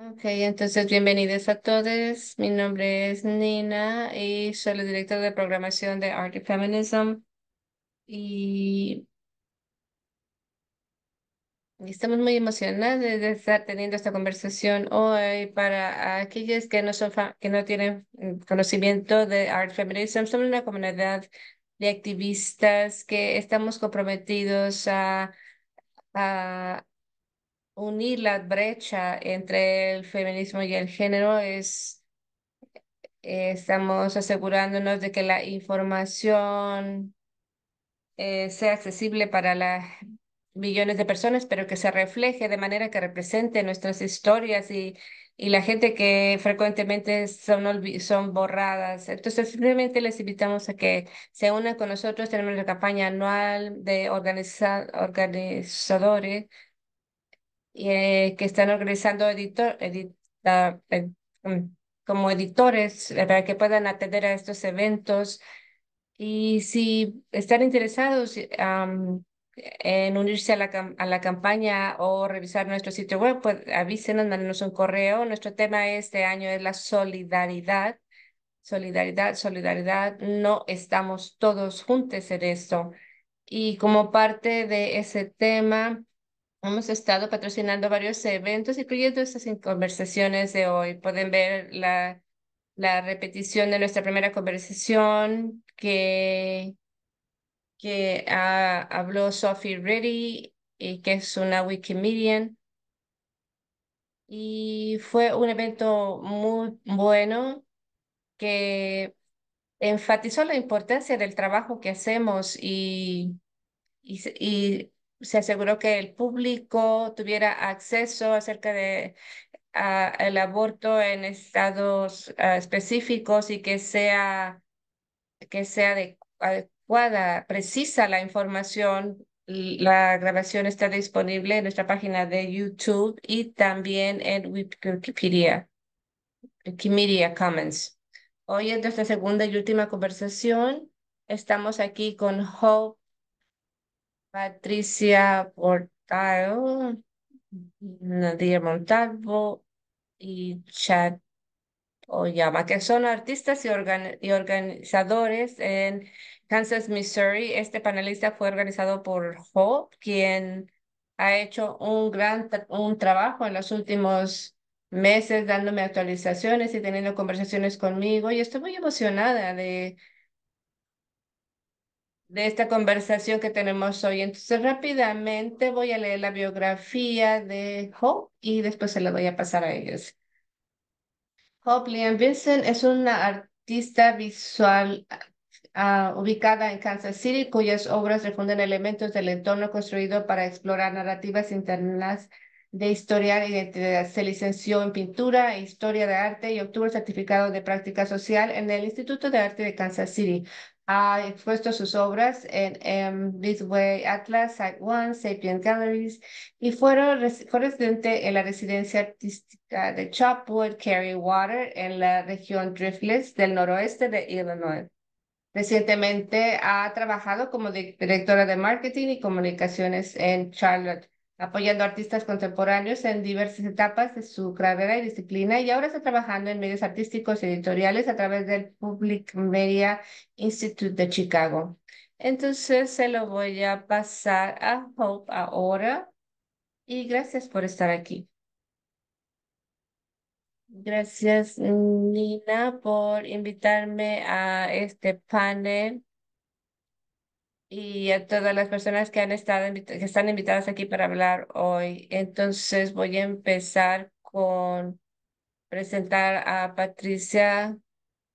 Ok, entonces bienvenidos a todos. Mi nombre es Nina y soy la directora de programación de Art Feminism. Y estamos muy emocionadas de estar teniendo esta conversación hoy para aquellos que no, son que no tienen mm, conocimiento de Art Feminism. Somos una comunidad de activistas que estamos comprometidos a, a unir la brecha entre el feminismo y el género es estamos asegurándonos de que la información eh, sea accesible para las millones de personas, pero que se refleje de manera que represente nuestras historias y, la gente que frecuentemente son, son borradas. Entonces, simplemente les invitamos a que se unan con nosotros. Tenemos la campaña anual de organizadores eh, que están organizando editor, eh, mm, como editores para que puedan atender a estos eventos. Y si están interesados en unirse a la, campaña o revisar nuestro sitio web, pues avísenos, un correo. Nuestro tema este año es la solidaridad. Solidaridad, solidaridad, no estamos todos juntos en esto. Y como parte de ese tema, Hemos estado patrocinando varios eventos, incluyendo pues, estas conversaciones de hoy. Pueden ver la, la repetición de nuestra primera conversación que, que ah, habló Sophie Reddy, y eh, que es una Wikimedian. Y fue un evento muy bueno que enfatizó la importancia del trabajo que hacemos y, y se aseguró que el público tuviera acceso acerca de ah, el aborto en estados ah, específicos y que sea que sea adecuada, precisa la información. La grabación está disponible en nuestra página de YouTube y también en Wikipedia, Wikimedia Commons. Hoy en nuestra segunda y última conversación. Estamos aquí con Hope Patricia Portal, Nadia Montalvo y Chad Oyama, que son artistas y, organizadores en Kansas, Missouri. Este panelista fue organizado por Hope, quien ha hecho un gran un trabajo en los últimos meses dándome actualizaciones y teniendo conversaciones conmigo y estoy muy emocionada de de esta conversación que tenemos hoy. Entonces, rápidamente voy a leer la biografía de Hope y después se la voy a pasar a ellos. Hope Liam Vincent es una artista visual ah, ubicada en Kansas City, cuyas obras refunden elementos del entorno construido para explorar narrativas internas de historia y identidad. Se licenció en pintura e historia de arte y obtuvo el certificado de práctica social en el Instituto de Arte de Kansas City ha expuesto sus obras en um, Midway Atlas, Site One, Sapient Galleries y fue residente en la residencia artística de Chopwood Carey Water en la región Driftless del noroeste de Illinois. Recientemente ha trabajado como directora de marketing y comunicaciones en Charlotte, apoyando artistas contemporáneos en diversas etapas de su carrera y disciplina, y ahora está trabajando en medios artísticos y editoriales a través del Public Media Institute de Chicago. Entonces se lo voy a pasar a Hope ahora, y gracias por estar aquí. Gracias, Nina, por invitarme a este panel y a todas las personas que han estado que están invitadas aquí para hablar hoy. Entonces voy a empezar con presentar a Patricia.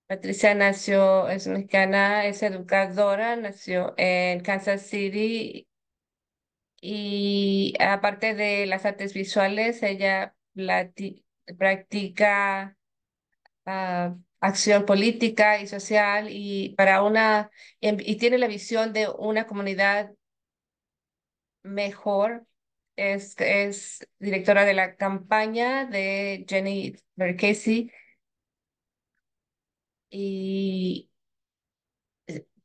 Patricia nació, es mexicana, es educadora, nació en Kansas City y aparte de las artes visuales, ella practica ah, acción política y social y, para una, em, y tiene la visión de una comunidad mejor. Es, es directora de la campaña de Jenny Berkesi. y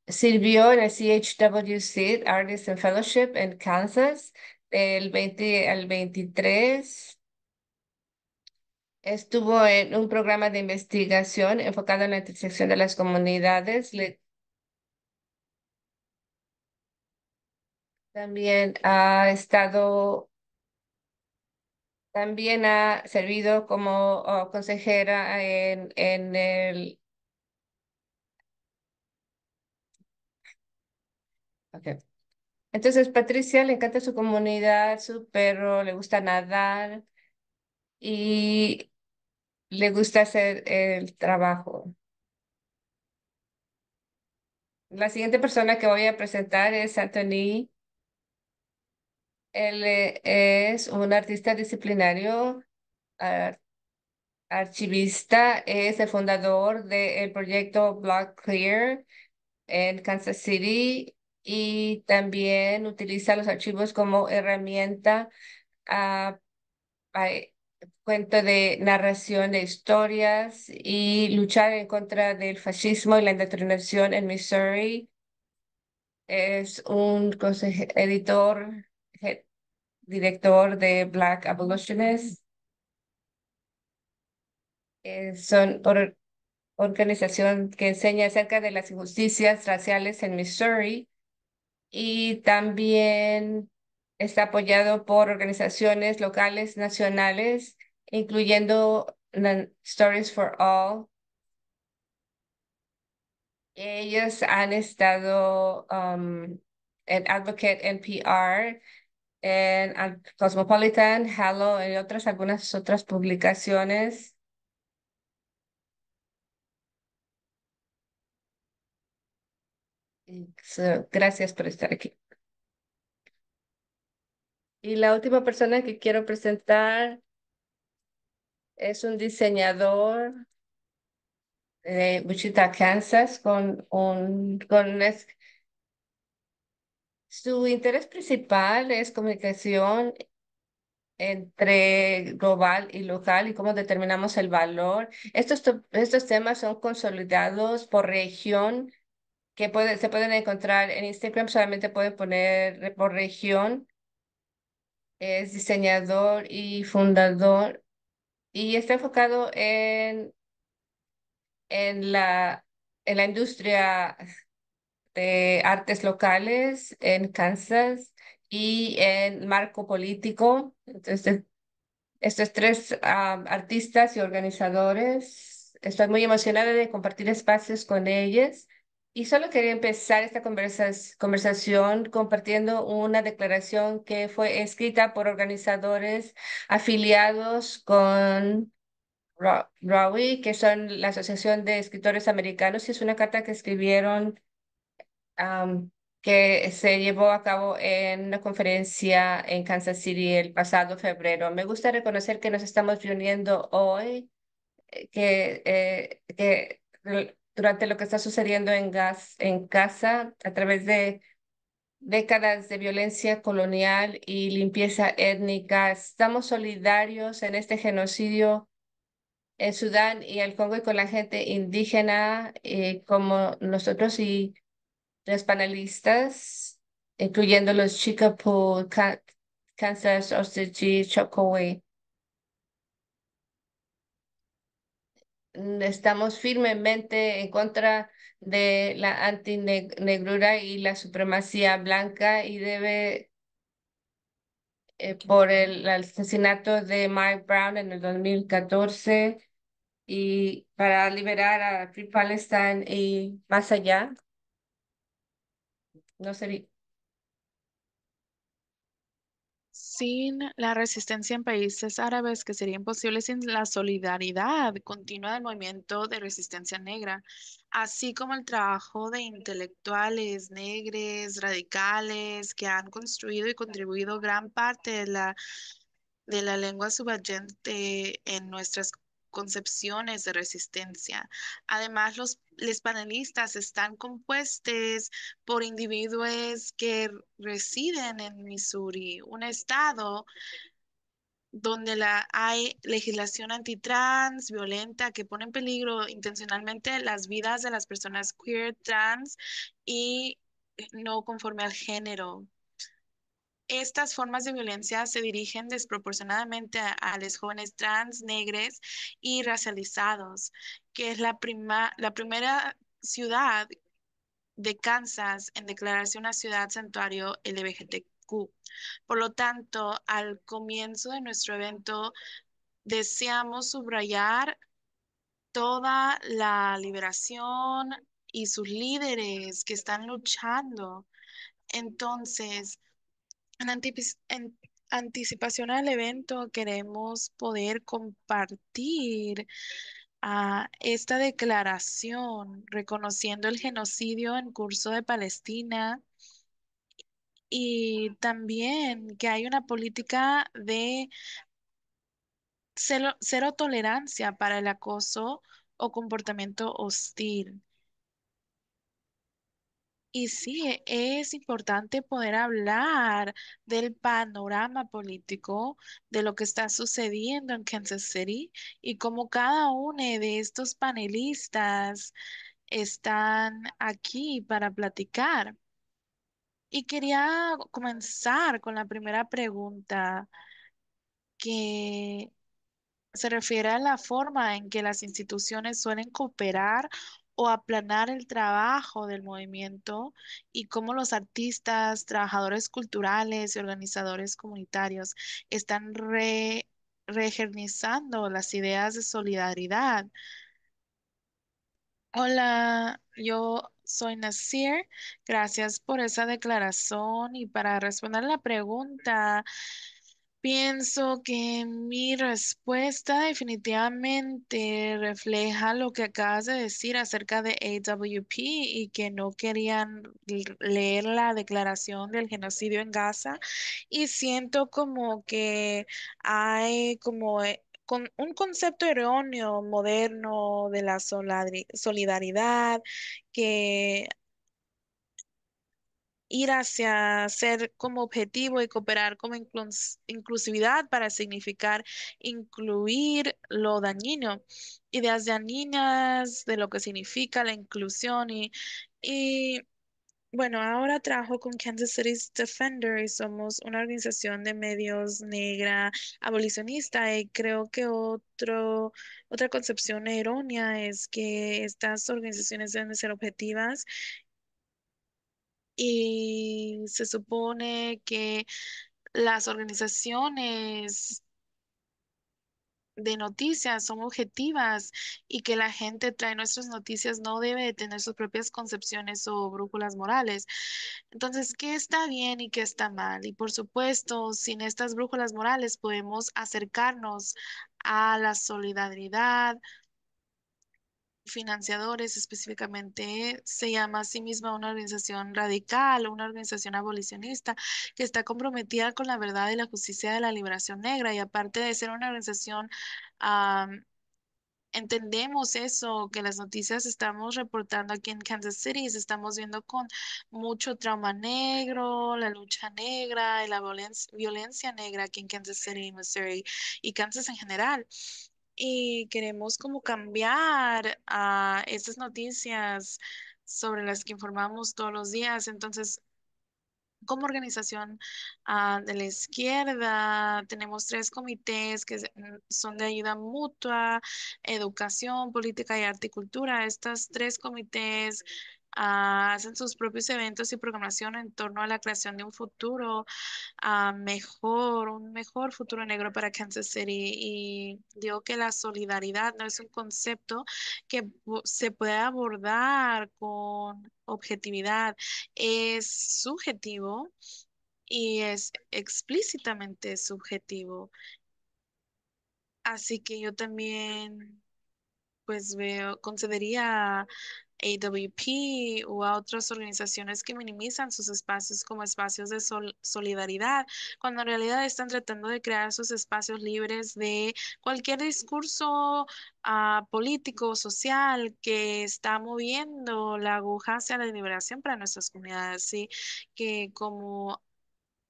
sirvió en el CHWC Artists and Fellowship en Kansas del 20 al 23 Estuvo en un programa de investigación enfocado en la intersección de las comunidades. También ha estado, también ha servido como oh, consejera en, en el... Okay. Entonces, Patricia le encanta su comunidad, su perro, le gusta nadar y le gusta hacer el trabajo. La siguiente persona que voy a presentar es Anthony. Él eh, es un artista disciplinario, archivista, es el fundador del proyecto Black Clear en Kansas City y también utiliza los archivos como herramienta a cuento de narración de historias y luchar en contra del fascismo y la indeterminación en Missouri. Es un editor, director de Black Abolitionists. es eh, son organización que enseña acerca de las injusticias raciales en Missouri y también está apoyado por organizaciones locales, nacionales incluyendo Stories for All. Ellos han estado um, en Advocate NPR, en Cosmopolitan, Hello, y otras, algunas otras publicaciones. gracias por estar aquí. Y la última persona que quiero presentar es un diseñador de Wichita, Kansas, con un, con su interés principal es comunicación entre global y local y cómo determinamos el valor. Estos, estos temas son consolidados por región que se pueden encontrar en Instagram, solamente pueden poner por región. Es diseñador y fundador y está enfocado en, en, la, en la industria de artes locales en Kansas y en marco político. Entonces, estos tres artistas y organizadores, estoy muy emocionada de compartir espacios con ellos y solo quería empezar esta conversación compartiendo una declaración que fue escrita por organizadores afiliados con RAWI, que son la Asociación de Escritores Americanos, y es una carta que escribieron que se llevó a cabo en una conferencia en Kansas City el pasado febrero. Me gusta reconocer que nos estamos reuniendo hoy, eh, que, eh, que durante lo que está sucediendo en, gas, en a través de décadas de violencia colonial y limpieza étnica. Estamos solidarios en este genocidio en Sudán y el Congo y con la gente indígena eh, como nosotros y los panelistas, incluyendo los Chicapo, Kansas, Osage, Chocoway Mm, estamos firmemente en contra de la antinegrura y la supremacía blanca y debe eh, por el asesinato de Mike Brown en el 2014 y para liberar a Free Palestine y más allá. No sería sin la resistencia en países árabes, que sería imposible sin la solidaridad continua del movimiento de resistencia negra, así como el trabajo de intelectuales negres, radicales, que han construido y contribuido gran parte de la, de la lengua subyacente en nuestras concepciones de resistencia. Además, los, panelistas están compuestos por individuos que residen en Missouri, un estado donde la, hay legislación antitrans, violenta, que pone en peligro intencionalmente las vidas de las personas queer, trans y no conforme al género estas formas de violencia se dirigen desproporcionadamente a, los jóvenes trans, negres y racializados, que es la, prima, la primera ciudad de Kansas en declararse una ciudad santuario LGBTQ. Por lo tanto, al comienzo de nuestro evento, deseamos subrayar toda la liberación y sus líderes que están luchando. Entonces, en, anticipación al evento queremos poder compartir ah, esta declaración reconociendo el genocidio en curso de Palestina y también que hay una política de cero tolerancia para el acoso o comportamiento hostil. Y sí, e, es importante poder hablar del panorama político, de lo que está sucediendo en Kansas City y cómo cada uno de estos panelistas están aquí para platicar. Y quería comenzar con la primera pregunta que se refiere a la forma en que las instituciones suelen cooperar o aplanar el trabajo del movimiento y cómo los artistas, trabajadores culturales y organizadores comunitarios están re, las ideas de solidaridad. Hola, yo soy Nasir. Gracias por esa declaración y para responder la pregunta. Pienso que mi respuesta definitivamente refleja lo que acabas de decir acerca de AWP y que no querían leer la declaración del genocidio en Gaza. Y siento como que hay como eh, un concepto erróneo moderno de la solidaridad que ir hacia ser como objetivo y cooperar como inclusividad para significar incluir lo dañino, ideas dañinas de lo que significa la inclusión y, bueno, ahora trabajo con Kansas City Defender y somos una organización de medios negra abolicionista y creo que otro, otra concepción errónea es que estas organizaciones deben ser objetivas y se supone que las organizaciones de noticias son objetivas y que la gente trae nuestras noticias no debe tener sus propias concepciones o brújulas morales. Entonces, ¿qué está bien y qué está mal? Y por supuesto, sin estas brújulas morales podemos acercarnos a la solidaridad, financiadores específicamente se llama a sí misma una organización radical, una organización abolicionista que está comprometida con la verdad y la justicia de la liberación negra y aparte de ser una organización... entendemos eso, que las noticias estamos reportando aquí en Kansas City, estamos viendo con mucho trauma negro, la lucha negra y la violencia, violencia negra aquí en Kansas City, Missouri y Kansas en general y queremos como cambiar a estas noticias sobre las que informamos todos los días. Entonces, como organización ah, de la izquierda, tenemos tres comités que mm, son de ayuda mutua, educación, política y arte cultura. Estos tres comités Ah, hacen sus propios eventos y programación en torno a la creación de un futuro ah, mejor, un mejor futuro negro para Kansas City. Y digo que la solidaridad no es un concepto que se puede abordar con objetividad, es subjetivo y es explícitamente subjetivo. Así que yo también pues veo, concedería AWP o a otras organizaciones que minimizan sus espacios como espacios de solidaridad, cuando en realidad están tratando de crear sus espacios libres de cualquier discurso político ah, político, social, que está moviendo la aguja hacia la liberación para nuestras comunidades. Sí, que como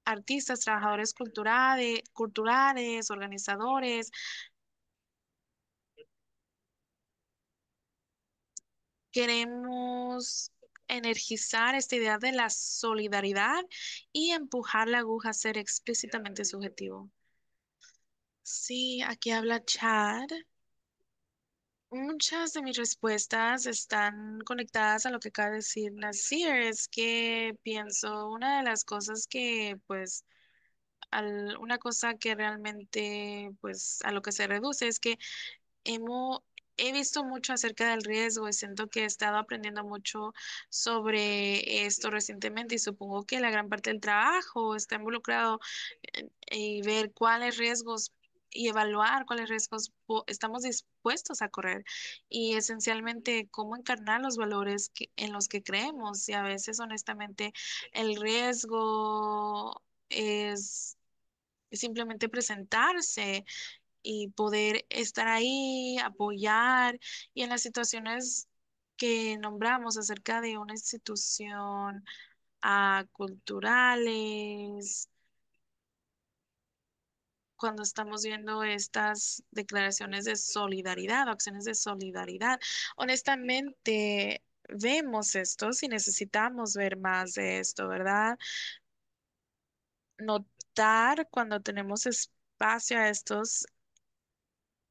artistas, trabajadores culturales organizadores, Queremos energizar esta idea de la solidaridad y empujar la aguja a ser explícitamente subjetivo. Sí, aquí habla Chad. Muchas de mis respuestas están conectadas a lo que acaba de decir Nasir. Es que pienso una de las cosas que, pues, una cosa que realmente, pues, a lo que se reduce es que hemos, he visto mucho acerca del riesgo y siento que he estado aprendiendo mucho sobre esto recientemente y supongo que la gran parte del trabajo está involucrado en, ver cuáles riesgos y evaluar cuáles riesgos estamos dispuestos a correr y esencialmente cómo encarnar los valores en los que creemos y a veces honestamente el riesgo es simplemente presentarse y poder estar ahí, apoyar y en las situaciones que nombramos acerca de una institución a ah, culturales, cuando estamos viendo estas declaraciones de solidaridad, acciones de solidaridad, honestamente vemos esto y necesitamos ver más de esto, ¿verdad? Notar cuando tenemos espacio a estos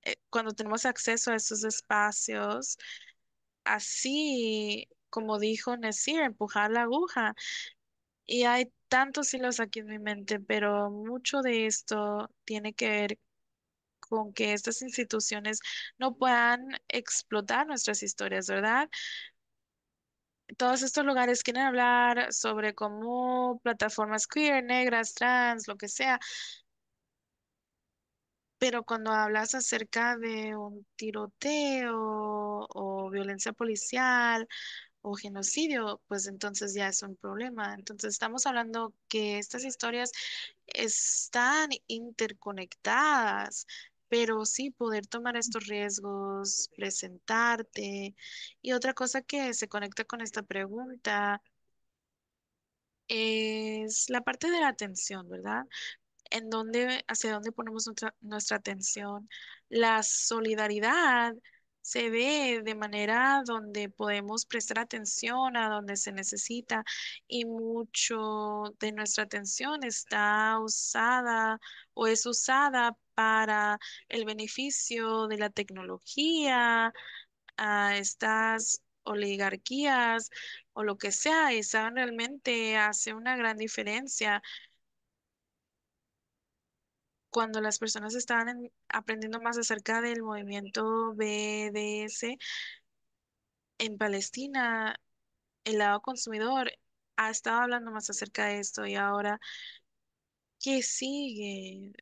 eh, cuando tenemos acceso a esos espacios, así como dijo Nesir, empujar la aguja. Y hay tantos hilos aquí en mi mente, pero mucho de esto tiene que ver con que estas instituciones no puedan explotar nuestras historias, ¿verdad? Todos estos lugares quieren hablar sobre cómo plataformas queer, negras, trans, lo que sea, pero cuando hablas acerca de un tiroteo o violencia policial o genocidio, pues entonces ya es un problema. Entonces estamos hablando que estas historias están interconectadas, pero sí poder tomar estos riesgos, presentarte. Y otra cosa que se conecta con esta pregunta es la parte de la atención, ¿verdad? en dónde, hacia dónde ponemos nuestra, nuestra atención. La solidaridad se ve de manera donde podemos prestar atención a donde se necesita y mucho de nuestra atención está usada o es usada para el beneficio de la tecnología, a estas oligarquías o lo que sea, y saben realmente hace una gran diferencia cuando las personas estaban aprendiendo más acerca del movimiento BDS en Palestina, el lado consumidor ha estado hablando más acerca de esto y ahora, ¿qué sigue?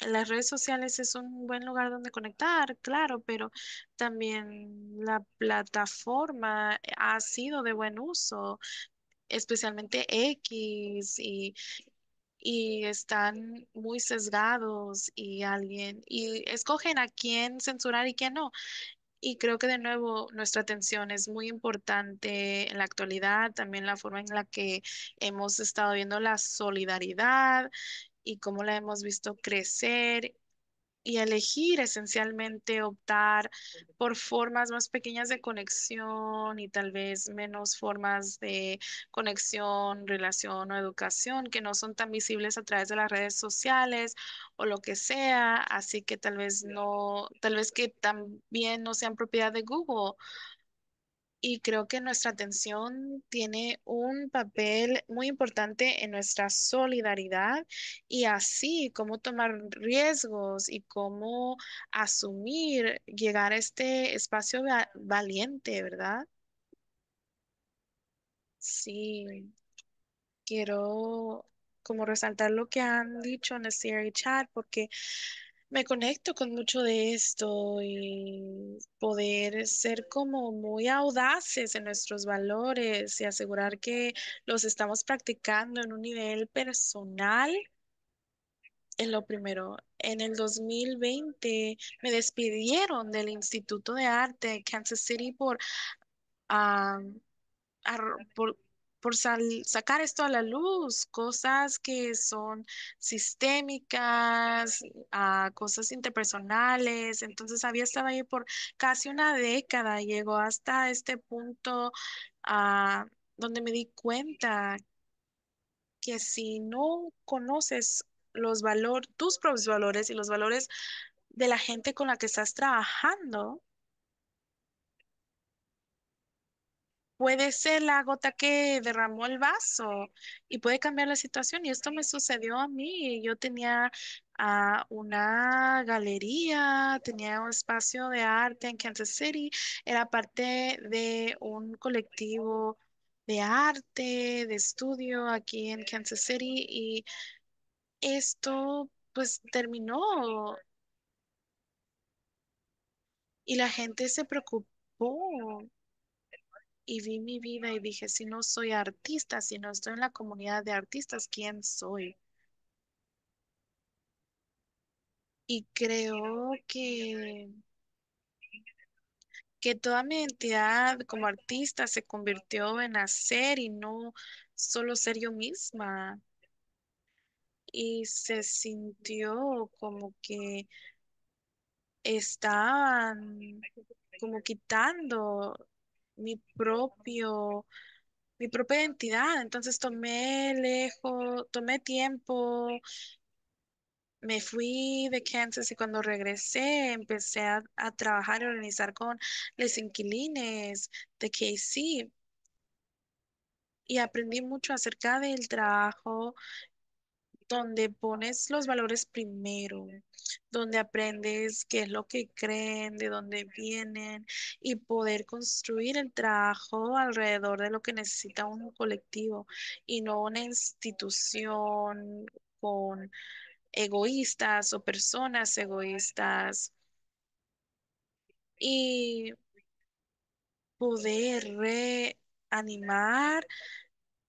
Las redes sociales es un buen lugar donde conectar, claro, pero también la plataforma ha sido de buen uso, especialmente X y y están muy sesgados y alguien, y escogen a quién censurar y quién no. Y creo que de nuevo nuestra atención es muy importante en la actualidad, también la forma en la que hemos estado viendo la solidaridad y cómo la hemos visto crecer y elegir esencialmente optar por formas más pequeñas de conexión y tal vez menos formas de conexión, relación o educación que no son tan visibles a través de las redes sociales o lo que sea, así que tal vez no, tal vez que también no sean propiedad de Google y creo que nuestra atención tiene un papel muy importante en nuestra solidaridad y así cómo tomar riesgos y cómo asumir, llegar a este espacio valiente, ¿verdad? Sí, quiero como resaltar lo que han dicho en el este chat porque me conecto con mucho de esto y poder ser como muy audaces en nuestros valores y asegurar que los estamos practicando en un nivel personal. En lo primero. En el 2020 me despidieron del Instituto de Arte de Kansas City por, por por sacar esto a la luz, cosas que son sistémicas, uh, cosas interpersonales. Entonces había estado ahí por casi una década, llegó hasta este punto ah, donde me di cuenta que si no conoces los valores, tus propios valores y los valores de la gente con la que estás trabajando, puede ser la gota que derramó el vaso y puede cambiar la situación. Y esto me sucedió a mí. Yo tenía a ah, una galería, tenía un espacio de arte en Kansas City, era parte de un colectivo de arte, de estudio aquí en Kansas City y esto pues terminó y la gente se preocupó y vi mi vida y dije, si no soy artista, si no estoy en la comunidad de artistas, ¿quién soy? Y creo que, que toda mi identidad como artista se convirtió en hacer y no solo ser yo misma. Y se sintió como que estaban como quitando mi propio, mi propia identidad. Entonces tomé lejos, tomé tiempo, me fui de Kansas y cuando regresé empecé a, a trabajar y organizar con los inquilines de KC. Y aprendí mucho acerca del trabajo donde pones los valores primero, donde aprendes qué es lo que creen, de dónde vienen y poder construir el trabajo alrededor de lo que necesita un colectivo y no una institución con egoístas o personas egoístas. Y poder reanimar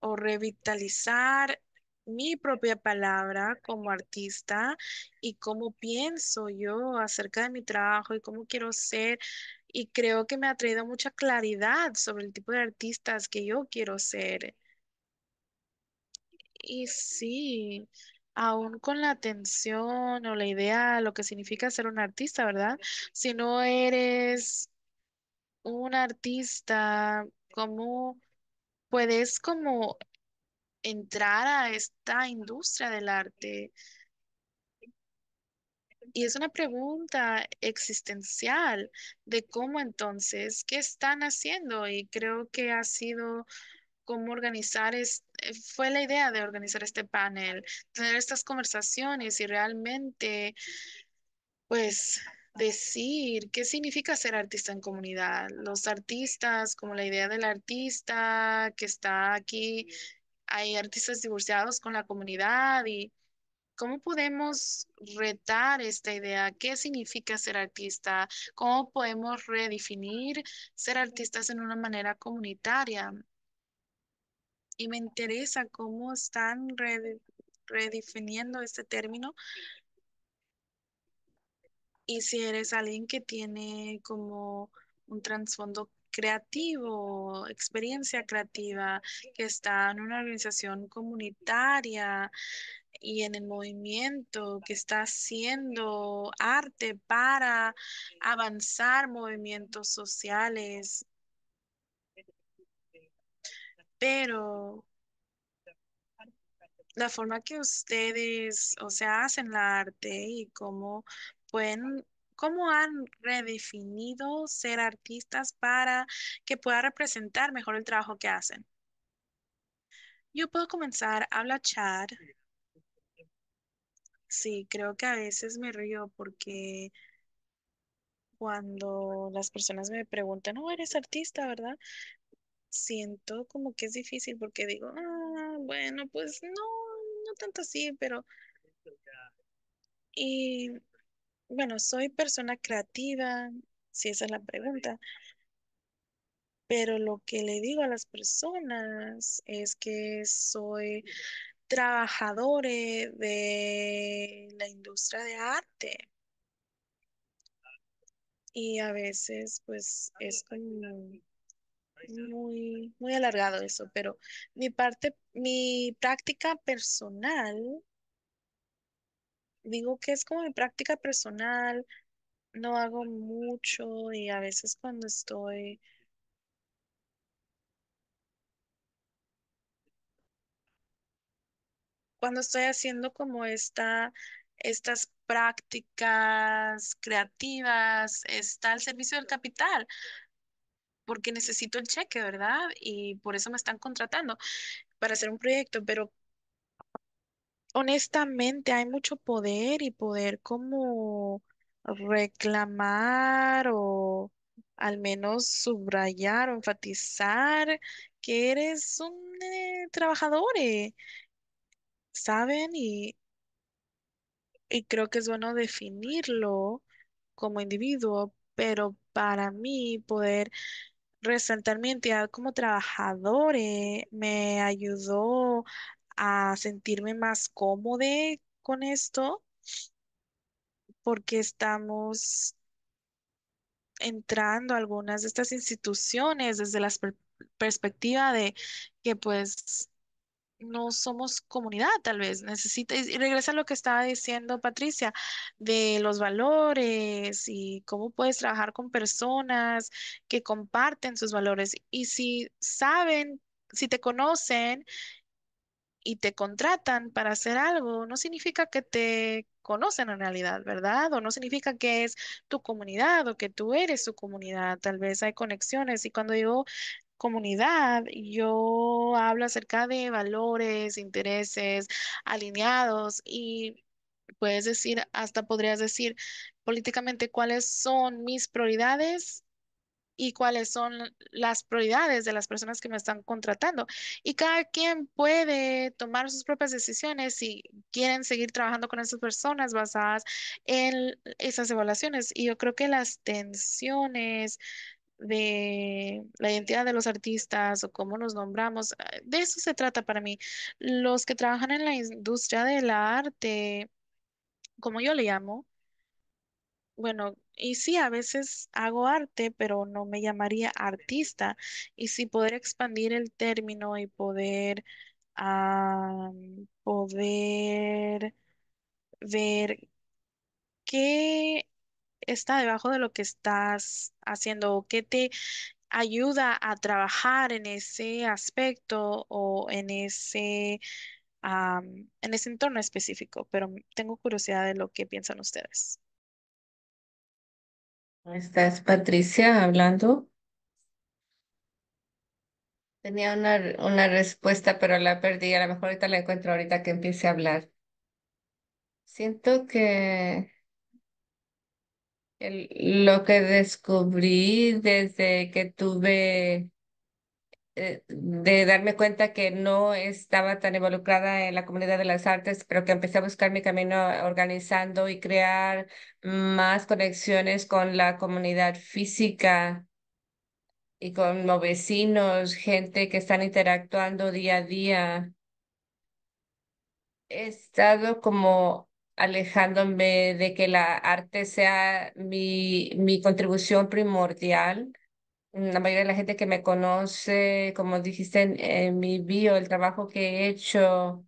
o revitalizar mi propia palabra como artista y cómo pienso yo acerca de mi trabajo y cómo quiero ser. Y creo que me ha traído mucha claridad sobre el tipo de artistas que yo quiero ser. Y sí, aún con la atención o la idea, lo que significa ser un artista, ¿verdad? Si no eres un artista, ¿cómo puedes como entrar a esta industria del arte? Y es una pregunta existencial de cómo entonces, qué están haciendo. Y creo que ha sido cómo organizar, es, eh, fue la idea de organizar este panel, tener estas conversaciones y realmente, pues, decir qué significa ser artista en comunidad. Los artistas, como la idea del artista que está aquí hay artistas divorciados con la comunidad y cómo podemos retar esta idea, qué significa ser artista, cómo podemos redefinir ser artistas en una manera comunitaria. Y me interesa cómo están redefiniendo este término. Y si eres alguien que tiene como un trasfondo creativo, experiencia creativa, que está en una organización comunitaria y en el movimiento, que está haciendo arte para avanzar movimientos sociales. Pero la forma que ustedes, o sea, hacen la arte y cómo pueden ¿Cómo han redefinido ser artistas para que pueda representar mejor el trabajo que hacen? Yo puedo comenzar. Habla Chad. Sí, creo que a veces me río porque cuando las personas me preguntan, no, oh, eres artista, ¿verdad? Siento como que es difícil porque digo, ah, bueno, pues no, no tanto así, pero... Y bueno, soy persona creativa, si esa es la pregunta. Pero lo que le digo a las personas es que soy trabajadora de la industria de arte. Y a veces, pues, es muy, muy alargado eso, pero mi parte, mi práctica personal digo que es como mi práctica personal, no hago mucho y a veces cuando estoy... Cuando estoy haciendo como esta, estas prácticas creativas, está al servicio del capital, porque necesito el cheque, ¿verdad? Y por eso me están contratando para hacer un proyecto, pero Honestamente, hay mucho poder y poder como reclamar o al menos subrayar o enfatizar que eres un eh, trabajador, eh, ¿saben? Y, y creo que es bueno definirlo como individuo, pero para mí poder resaltar mi entidad como trabajador eh, me ayudó a sentirme más cómodo con esto porque estamos entrando a algunas de estas instituciones desde la perspectiva de que pues no somos comunidad, tal vez necesita, y regresa a lo que estaba diciendo Patricia, de los valores y cómo puedes trabajar con personas que comparten sus valores. Y si saben, si te conocen y te contratan para hacer algo, no significa que te conocen en realidad, ¿verdad? O no significa que es tu comunidad o que tú eres su comunidad. Tal vez hay conexiones y cuando digo comunidad, yo hablo acerca de valores, intereses alineados y puedes decir, hasta podrías decir políticamente cuáles son mis prioridades y cuáles son las prioridades de las personas que me están contratando. Y cada quien puede tomar sus propias decisiones si quieren seguir trabajando con esas personas basadas en esas evaluaciones. Y yo creo que las tensiones de la identidad de los artistas o cómo nos nombramos, eh, de eso se trata para mí. Los que trabajan en la industria del arte, como yo le llamo, bueno, y sí, a veces hago arte, pero no me llamaría artista. Y sí, poder expandir el término y poder, ah, poder ver qué está debajo de lo que estás haciendo o qué te ayuda a trabajar en ese aspecto o en ese, en ese entorno específico. Pero tengo curiosidad de lo que piensan ustedes. Esta Patricia hablando. Tenía una, una respuesta, pero la perdí. A lo mejor ahorita la encuentro ahorita que empiece a hablar. Siento que lo que descubrí desde que tuve eh, de darme cuenta que no estaba tan involucrada en la comunidad de las artes, pero que empecé a buscar mi camino organizando y crear más conexiones con la comunidad física y con los vecinos, gente que están interactuando día a día. He estado como alejándome de que la arte sea mi, mi contribución primordial la mayoría de la gente que me conoce, como dijiste en, mi bio, el trabajo que he hecho,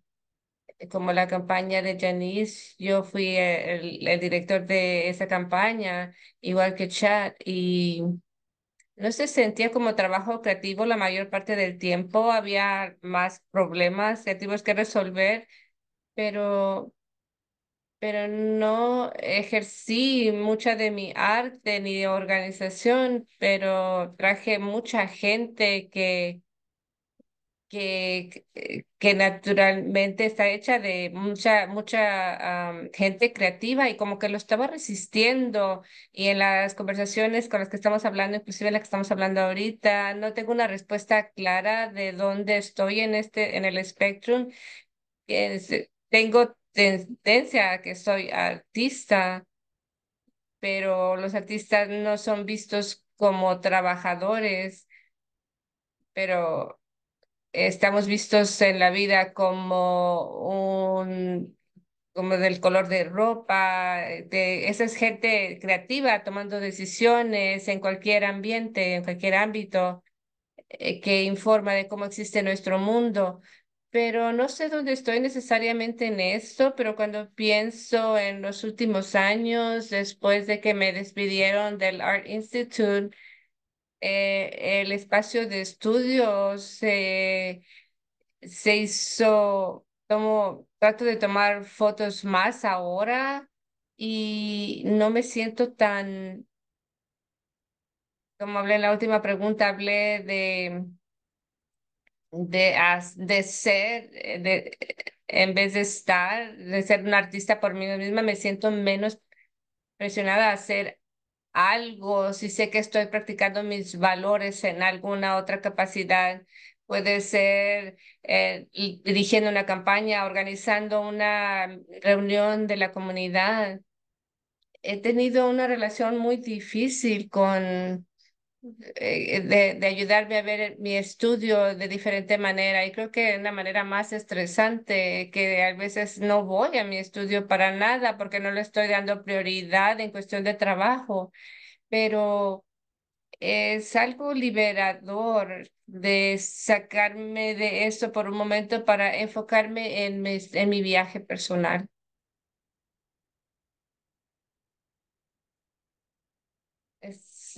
eh, como la campaña de Janice, yo fui eh, el, el director de esa campaña, igual que Chad, y no se sentía como trabajo creativo la mayor parte del tiempo, había más problemas creativos que resolver, pero pero no ejercí mucha de mi arte ni de organización, pero traje mucha gente que, que, que naturalmente está hecha de mucha, mucha gente creativa y como que lo estaba resistiendo y en las conversaciones con las que estamos hablando, inclusive las que estamos hablando ahorita, no tengo una respuesta clara de dónde estoy en, este, en el espectrum. Es, tengo tendencia a que soy artista, pero los artistas no son vistos como trabajadores, pero estamos vistos en la vida como un como del color de ropa, de esa es gente creativa tomando decisiones en cualquier ambiente, en cualquier ámbito eh, que informa de cómo existe nuestro mundo pero no sé dónde estoy necesariamente en esto, pero cuando pienso en los últimos años, después de que me despidieron del Art Institute, eh, el espacio de estudios se, hizo, como trato de tomar fotos más ahora y no me siento tan, como hablé en la última pregunta, hablé de de, de ser, eh, de, en vez de estar, de ser un artista por mí misma, me siento menos presionada a hacer algo, si sé que estoy practicando mis valores en alguna otra capacidad, puede ser eh, dirigiendo una campaña, organizando una reunión de la comunidad. He tenido una relación muy difícil con eh, eh, de, de, ayudarme a ver mi estudio de diferente manera. Y creo que es una manera más estresante, que a veces no voy a mi estudio para nada porque no le estoy dando prioridad en cuestión de trabajo, pero es algo liberador de sacarme de eso por un momento para enfocarme en en mi viaje personal.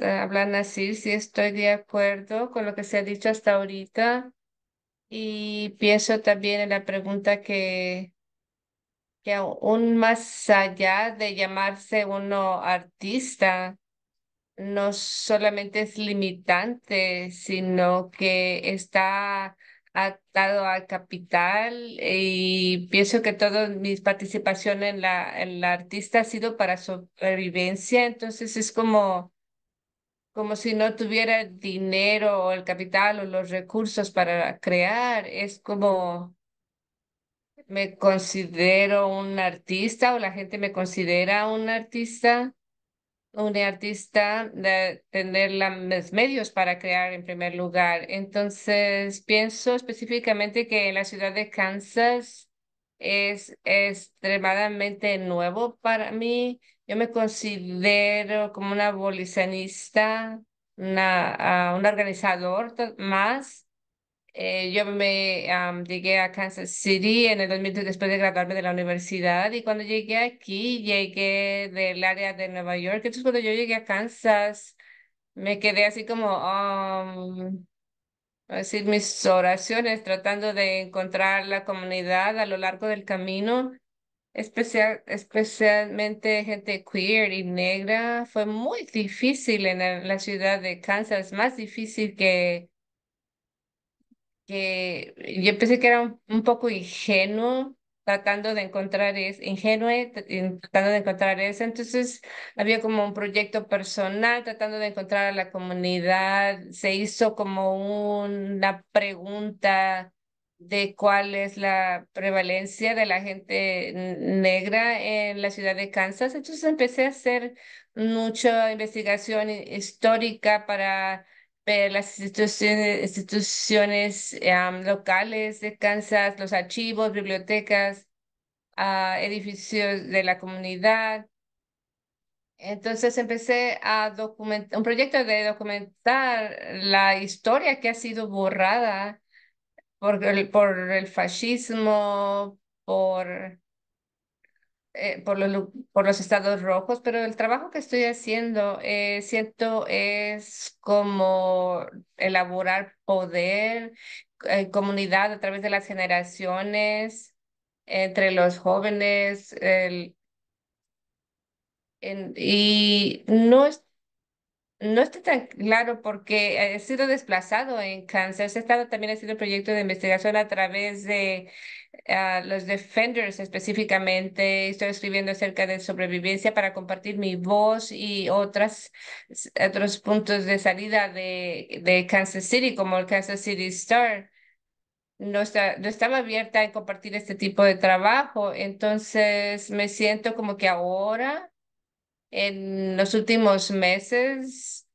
Eh, hablan así, sí estoy de acuerdo con lo que se ha dicho hasta ahorita y pienso también en la pregunta que, que aún más allá de llamarse uno artista, no solamente es limitante, sino que está atado al capital y pienso que toda mi participación en la, en la artista ha sido para sobrevivencia, entonces es como como si no tuviera dinero o el capital o los recursos para crear. Es como me considero un artista o la gente me considera un artista, un artista de tener los medios para crear en primer lugar. Entonces, pienso específicamente que la ciudad de Kansas es extremadamente nuevo para mí yo me considero como una abolicionista, una, ah, un organizador más. Eh, yo me llegué a Kansas City en el 2002 después de graduarme de la universidad y cuando llegué aquí, llegué del área de Nueva York. Entonces cuando yo llegué a Kansas, me quedé así como, a decir mis oraciones, tratando de encontrar la comunidad a lo largo del camino especial, especialmente gente queer y negra, fue muy difícil en la ciudad de Kansas, más difícil que, que yo pensé que era un, poco ingenuo tratando de encontrar es ingenuo eh, tratando de encontrar eso entonces había como un proyecto personal tratando de encontrar a la comunidad se hizo como una pregunta de cuál es la prevalencia de la gente negra en la ciudad de Kansas. Entonces empecé a hacer mucha investigación histórica para ver las instituciones, locales de Kansas, los archivos, bibliotecas, ah, edificios de la comunidad. Entonces empecé a documentar, un proyecto de documentar la historia que ha sido borrada por el, por el fascismo, por, eh, por, los, por los estados rojos, pero el trabajo que estoy haciendo, eh, siento, es como elaborar poder, eh, comunidad a través de las generaciones, entre los jóvenes, el, y no es no está tan claro porque he sido desplazado en Kansas. he estado también haciendo proyecto de investigación a través de ah, los defenders específicamente. Estoy escribiendo acerca de sobrevivencia para compartir mi voz y otras, otros puntos de salida de, Kansas City, como el Kansas City Star. No, no estaba abierta a compartir este tipo de trabajo. Entonces me siento como que ahora en los últimos meses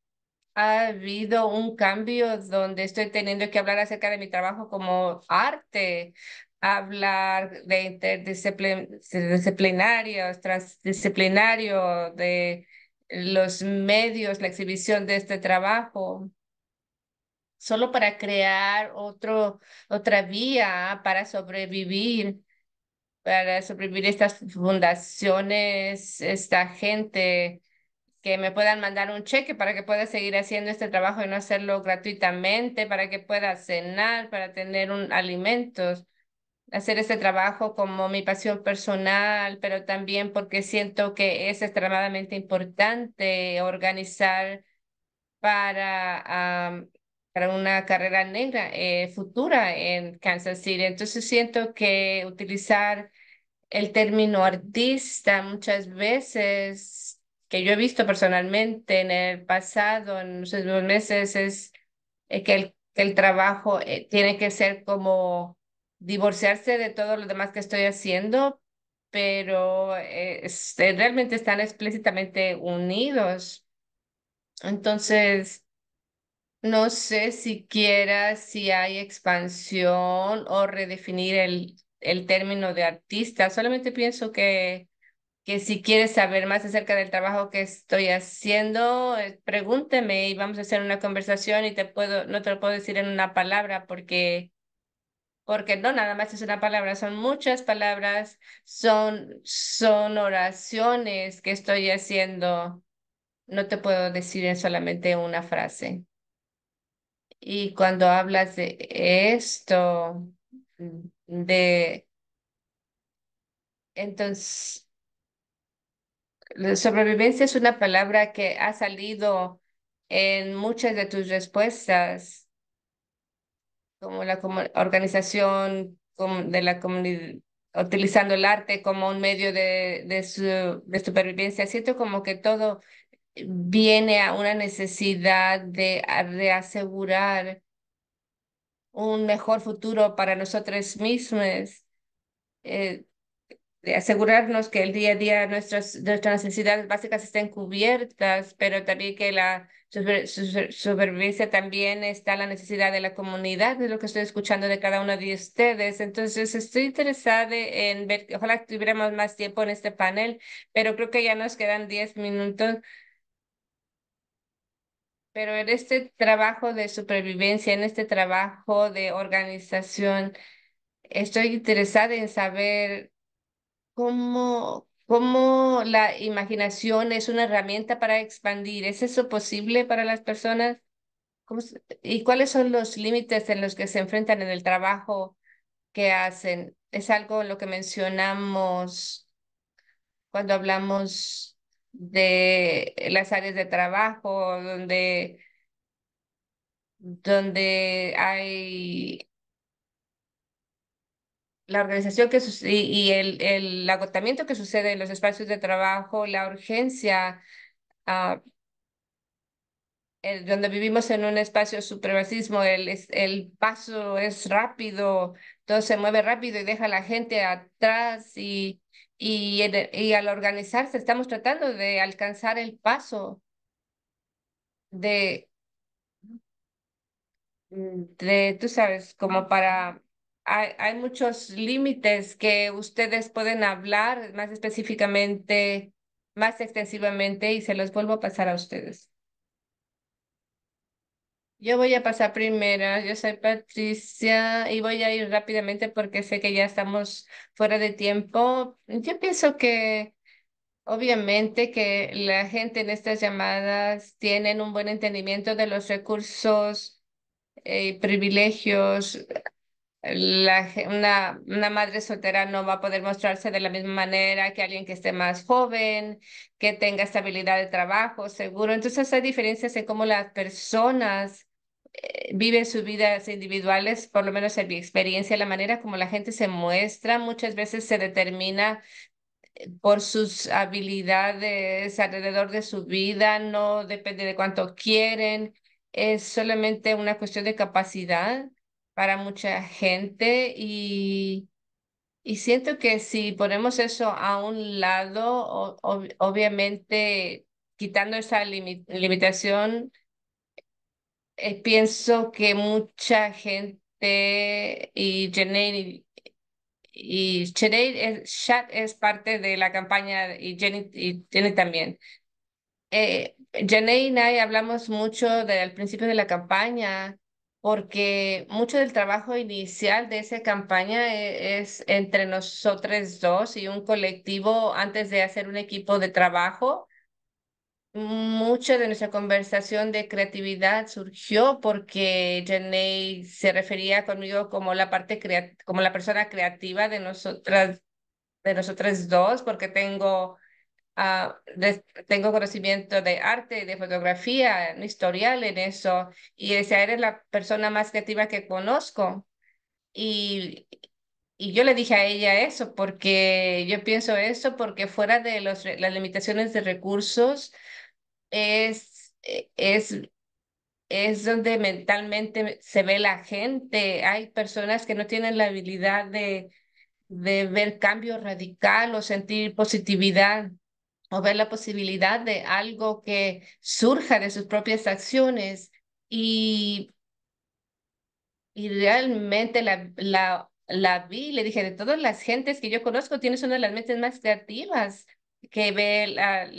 ha habido un cambio donde estoy teniendo que hablar acerca de mi trabajo como arte, hablar de interdisciplinarios, transdisciplinario, de los medios, la exhibición de este trabajo, solo para crear otro, otra vía para sobrevivir para sobrevivir estas fundaciones, esta gente que me puedan mandar un cheque para que pueda seguir haciendo este trabajo y no hacerlo gratuitamente, para que pueda cenar, para tener un alimentos, hacer este trabajo como mi pasión personal, pero también porque siento que es extremadamente importante organizar para para una carrera negra eh, futura en Kansas City. Entonces siento que utilizar el término artista muchas veces, que yo he visto personalmente en el pasado, en los últimos meses, es eh, que, el, el trabajo eh, tiene que ser como divorciarse de todo lo demás que estoy haciendo, pero este, realmente están explícitamente unidos. Entonces, no sé siquiera si hay expansión o redefinir el, el término de artista. Solamente pienso que, que si quieres saber más acerca del trabajo que estoy haciendo, eh, pregúnteme y vamos a hacer una conversación y te puedo, no te lo puedo decir en una palabra porque, porque no, nada más es una palabra, son muchas palabras, son, son oraciones que estoy haciendo. No te puedo decir en solamente una frase. Y cuando hablas de esto, de entonces, la sobrevivencia es una palabra que ha salido en muchas de tus respuestas, como la organización de la comunidad, utilizando el arte como un medio de, de, de supervivencia. Siento como que todo viene a una necesidad de reasegurar un mejor futuro para nosotros mismos, eh, de asegurarnos que el día a día nuestras, nuestras necesidades básicas estén cubiertas, pero también que la supervivencia también está la necesidad de la comunidad, de lo que estoy escuchando de cada uno de ustedes. Entonces, estoy interesada en ver, ojalá tuviéramos más tiempo en este panel, pero creo que ya nos quedan 10 minutos pero en este trabajo de supervivencia, en este trabajo de organización, estoy interesada en saber cómo, cómo la imaginación es una herramienta para expandir. ¿Es eso posible para las personas? ¿Y cuáles son los límites en los que se enfrentan en el trabajo que hacen? Es algo lo que mencionamos cuando hablamos de las áreas de trabajo, donde, donde hay la organización que y, el, el, agotamiento que sucede en los espacios de trabajo, la urgencia, ah, donde vivimos en un espacio supremacismo, el, el paso es rápido, todo se mueve rápido y deja a la gente atrás y, e, y, al organizarse estamos tratando de alcanzar el paso de, de tú sabes, como para hay, hay, muchos límites que ustedes pueden hablar más específicamente, más extensivamente y se los vuelvo a pasar a ustedes. Yo voy a pasar primero. Yo soy Patricia y voy a ir rápidamente porque sé que ya estamos fuera de tiempo. Yo pienso que obviamente que la gente en estas llamadas tienen un buen entendimiento de los recursos eh, y privilegios una, una, madre soltera no va a poder mostrarse de la misma manera que alguien que esté más joven, que tenga estabilidad de trabajo, seguro. Entonces hay diferencias en cómo las personas eh, vive sus vidas individuales, por lo menos en mi experiencia, la manera como la gente se muestra muchas veces se determina eh, por sus habilidades alrededor de su vida, no depende de cuánto quieren, es solamente una cuestión de capacidad para mucha gente y, y siento que si ponemos eso a un lado, obviamente quitando esa limitación, eh, pienso que mucha gente y Jenny y Chat es parte de la campaña y Jenny, y Jenny también. Eh, Jenny y hablamos mucho del principio de la campaña porque mucho del trabajo inicial de esa campaña es, es entre nosotros dos y un colectivo antes de hacer un equipo de trabajo Mucha de nuestra conversación de creatividad surgió porque Jenny se refería conmigo como la parte como la persona creativa de nosotras de nosotras dos porque tengo ah, tengo conocimiento de arte de fotografía un historial en eso y decía eres la persona más creativa que conozco y y yo le dije a ella eso porque yo pienso eso porque fuera de los, las limitaciones de recursos es, eh, es, es donde mentalmente se ve la gente. Hay personas que no tienen la habilidad de, de ver cambio radical o sentir positividad o ver la posibilidad de algo que surja de sus propias acciones y, realmente la, la, la vi, le dije, de todas las gentes que yo conozco, tienes una de las mentes más creativas, que ve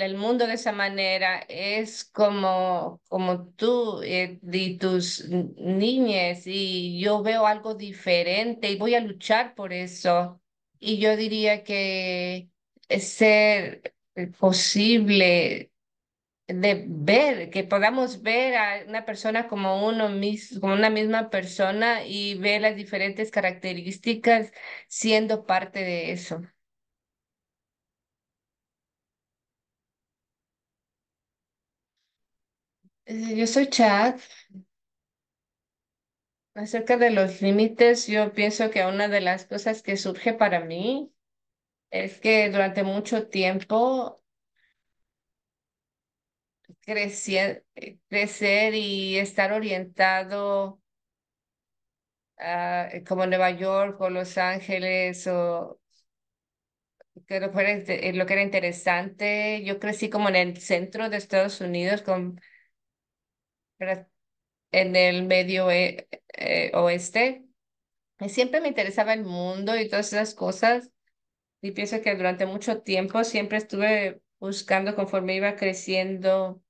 el mundo de esa manera es como, como tú y eh, tus niñas y yo veo algo diferente y voy a luchar por eso. Y yo diría que ser eh, posible de ver, que podamos ver a una persona como uno mismo, como una misma persona y ver las diferentes características siendo parte de eso. Eh, yo soy Chad. Acerca de los límites, yo pienso que una de las cosas que surge para mí es que durante mucho tiempo eh, crecer y estar orientado como Nueva York o Los Ángeles o que lo, eh, lo que era interesante, yo crecí como en el centro de Estados Unidos con en el medio eh, eh, oeste. siempre me interesaba el mundo y todas esas cosas. Y pienso que durante mucho tiempo siempre estuve buscando conforme iba creciendo.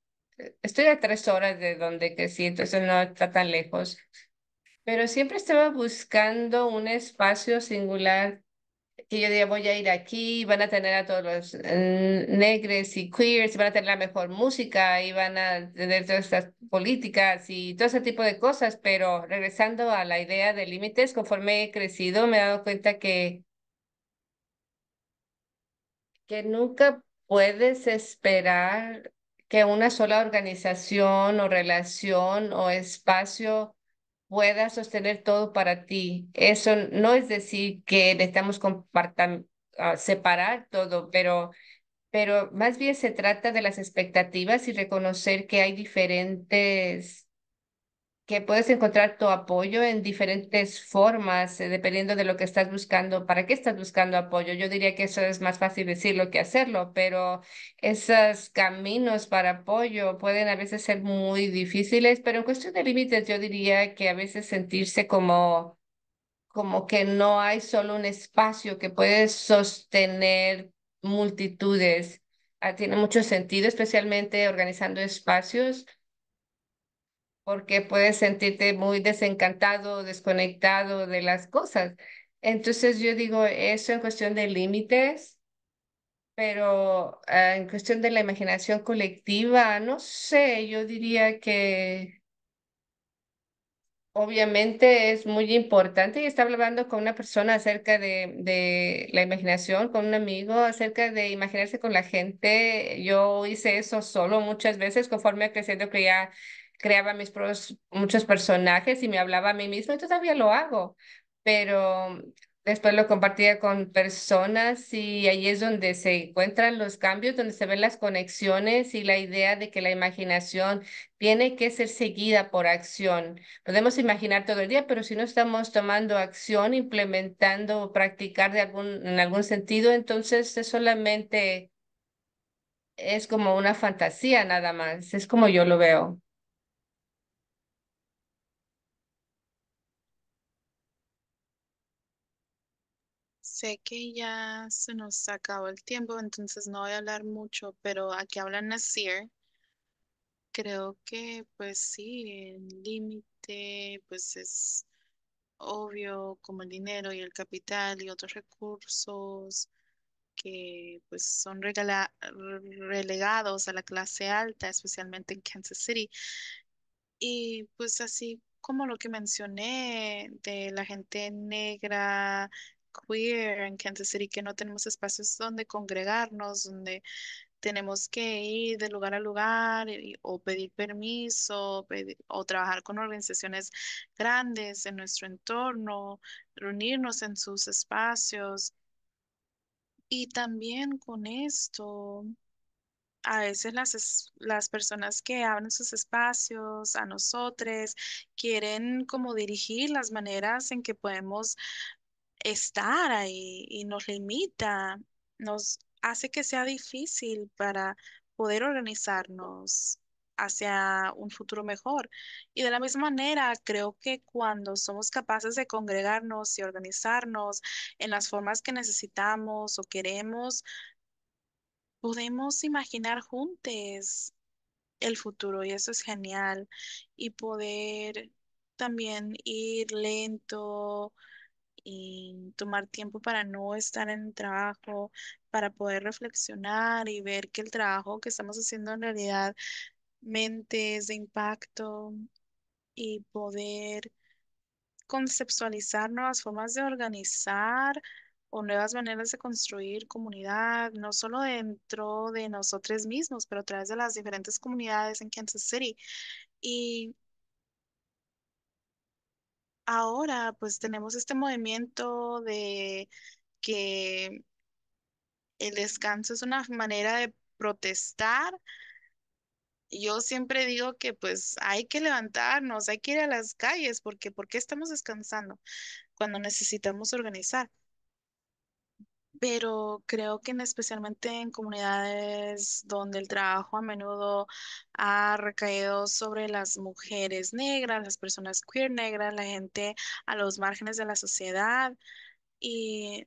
Estoy a tres horas de donde crecí, entonces no está tan lejos. Pero siempre estaba buscando un espacio singular que yo diría voy a ir aquí, van a tener a todos los eh, negres y queers, y van a tener la mejor música y van a tener todas estas políticas y todo ese tipo de cosas, pero regresando a la idea de límites, conforme he crecido me he dado cuenta que, que nunca puedes esperar que una sola organización o relación o espacio pueda sostener todo para ti. Eso no es decir que necesitamos ah, separar todo, pero, pero más bien se trata de las expectativas y reconocer que hay diferentes que puedes encontrar tu apoyo en diferentes formas, eh, dependiendo de lo que estás buscando, para qué estás buscando apoyo. Yo diría que eso es más fácil decirlo que hacerlo, pero esos caminos para apoyo pueden a veces ser muy difíciles, pero en cuestión de límites yo diría que a veces sentirse como como que no hay solo un espacio que puede sostener multitudes. Ah, tiene mucho sentido, especialmente organizando espacios porque puedes sentirte muy desencantado, desconectado de las cosas. Entonces yo digo eso en cuestión de límites, pero ah, en cuestión de la imaginación colectiva, no sé, yo diría que obviamente es muy importante y estaba hablando con una persona acerca de, de la imaginación, con un amigo, acerca de imaginarse con la gente. Yo hice eso solo muchas veces conforme creciendo que ya creaba mis pros, muchos personajes y me hablaba a mí mismo y todavía lo hago, pero después lo compartía con personas y ahí es donde se encuentran los cambios, donde se ven las conexiones y la idea de que la imaginación tiene que ser seguida por acción. Podemos imaginar todo el día, pero si no estamos tomando acción, implementando o practicar de algún, en algún sentido, entonces es solamente es como una fantasía nada más, es como yo lo veo. sé que ya se nos acabó el tiempo, entonces no voy a hablar mucho, pero aquí habla Nasir. Creo que pues sí, el límite pues es obvio como el dinero y el capital y otros recursos que pues son relegados a la clase alta, especialmente en Kansas City. Y pues así como lo que mencioné de la gente negra, queer en Kansas City, que no tenemos espacios donde congregarnos, donde tenemos que ir de lugar a lugar o pedir permiso o trabajar con organizaciones grandes en nuestro entorno, reunirnos en sus espacios. Y también con esto, a veces las, las personas que abren sus espacios a nosotros quieren como dirigir las maneras en que podemos estar ahí y nos limita, nos hace que sea difícil para poder organizarnos hacia un futuro mejor. Y de la misma manera, creo que cuando somos capaces de congregarnos y organizarnos en las formas que necesitamos o queremos, podemos imaginar juntos el futuro y eso es genial. Y poder también ir lento, y tomar tiempo para no estar en trabajo, para poder reflexionar y ver que el trabajo que estamos haciendo en realidad mente es de impacto y poder conceptualizar nuevas formas de organizar o nuevas maneras de construir comunidad, no solo dentro de nosotros mismos, pero a través de las diferentes comunidades en Kansas City. Y ahora pues tenemos este movimiento de que el descanso es una manera de protestar. Yo siempre digo que pues hay que levantarnos, hay que ir a las calles porque ¿por qué estamos descansando cuando necesitamos organizar? pero creo que especialmente en comunidades donde el trabajo a menudo ha recaído sobre las mujeres negras, las personas queer negras, la gente a los márgenes de la sociedad y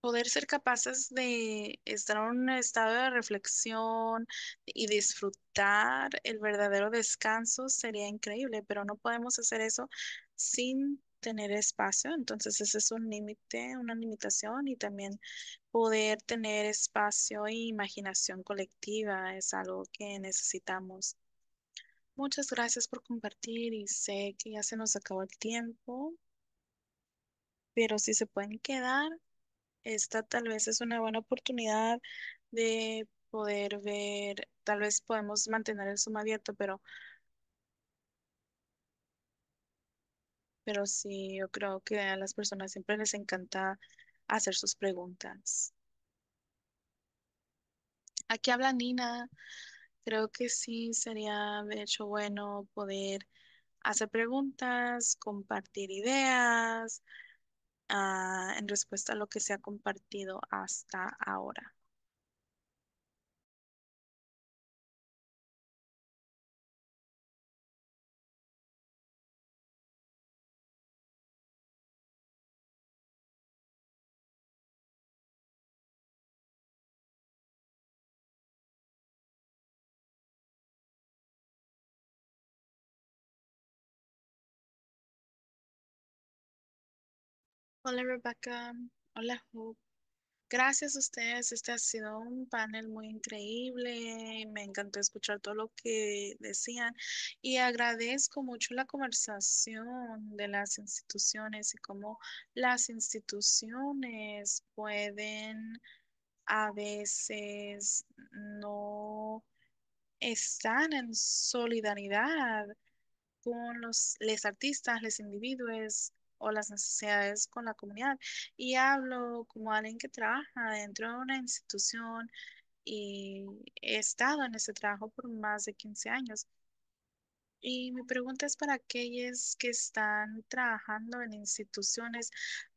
poder ser capaces de estar en un estado de reflexión y disfrutar el verdadero descanso sería increíble, pero no podemos hacer eso sin tener espacio. Entonces ese es un límite, una limitación y también poder tener espacio e imaginación colectiva es algo que necesitamos. Muchas gracias por compartir y sé que ya se nos acabó el tiempo, pero si se pueden quedar, esta tal vez es una buena oportunidad de poder ver, tal vez podemos mantener el Zoom abierto, pero Pero sí, yo creo que a las personas siempre les encanta hacer sus preguntas. Aquí habla Nina. Creo que sí sería de hecho bueno poder hacer preguntas, compartir ideas, ah, en respuesta a lo que se ha compartido hasta ahora. Hola Rebecca, hola Hope. Gracias a ustedes, este ha sido un panel muy increíble, me encantó escuchar todo lo que decían y agradezco mucho la conversación de las instituciones y cómo las instituciones pueden a veces no estar en solidaridad con los artistas, los individuos o las necesidades con la comunidad. Y hablo como alguien que trabaja dentro de una institución y he estado en ese trabajo por más de 15 años. Y mi pregunta es para aquellos que están trabajando en instituciones,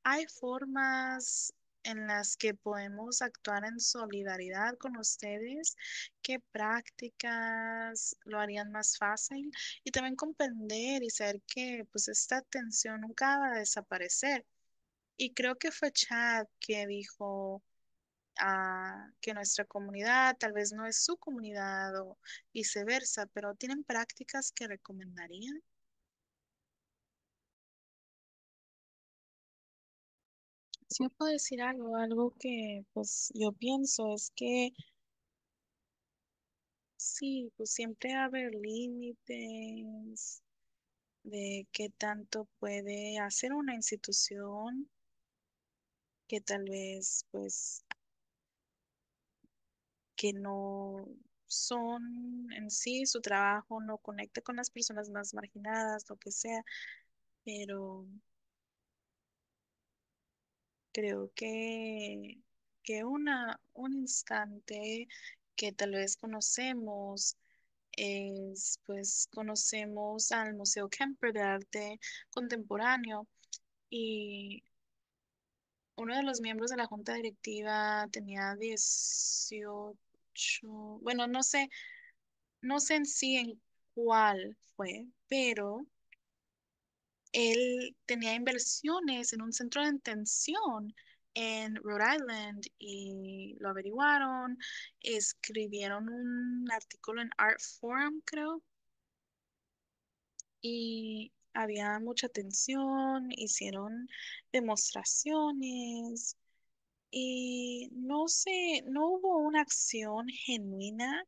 ¿hay formas en las que podemos actuar en solidaridad con ustedes, qué prácticas lo harían más fácil y también comprender y saber que pues esta tensión nunca va a desaparecer. Y creo que fue Chad que dijo ah, que nuestra comunidad tal vez no es su comunidad o viceversa, pero ¿tienen prácticas que recomendarían? Si yo puedo decir algo, algo que pues yo pienso es que sí, pues siempre haber límites de qué tanto puede hacer una institución que tal vez pues que no son en sí, su trabajo no conecte con las personas más marginadas, lo que sea, pero Creo que, que una, un instante que tal vez conocemos es, pues conocemos al Museo Kemper de Arte Contemporáneo y uno de los miembros de la junta directiva tenía 18, bueno, no sé, no sé en sí en cuál fue, pero él tenía inversiones en un centro de intención en Rhode Island y lo averiguaron, escribieron un artículo en Art Forum, creo, y había mucha atención, hicieron demostraciones y no sé, no hubo una acción genuina,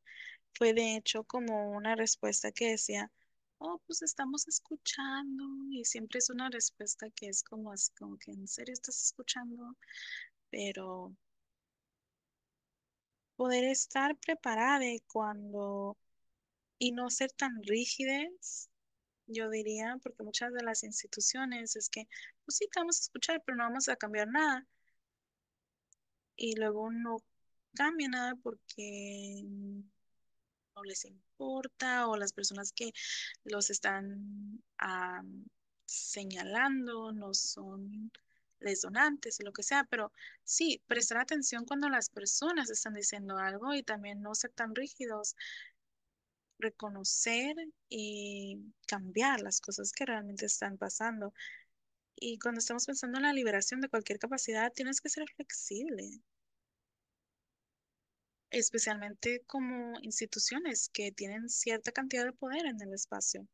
fue de hecho como una respuesta que decía, oh, pues estamos escuchando y siempre es una respuesta que es como, como que en serio estás escuchando, pero poder estar preparada cuando y no ser tan rígidas, yo diría, porque muchas de las instituciones es que, pues sí, te vamos a escuchar, pero no vamos a cambiar nada. Y luego no cambia nada porque no les importa o las personas que los están ah, señalando no son les donantes o lo que sea, pero sí, prestar atención cuando las personas están diciendo algo y también no ser tan rígidos, reconocer y cambiar las cosas que realmente están pasando. Y cuando estamos pensando en la liberación de cualquier capacidad, tienes que ser flexible especialmente como instituciones que tienen cierta cantidad de poder en el espacio.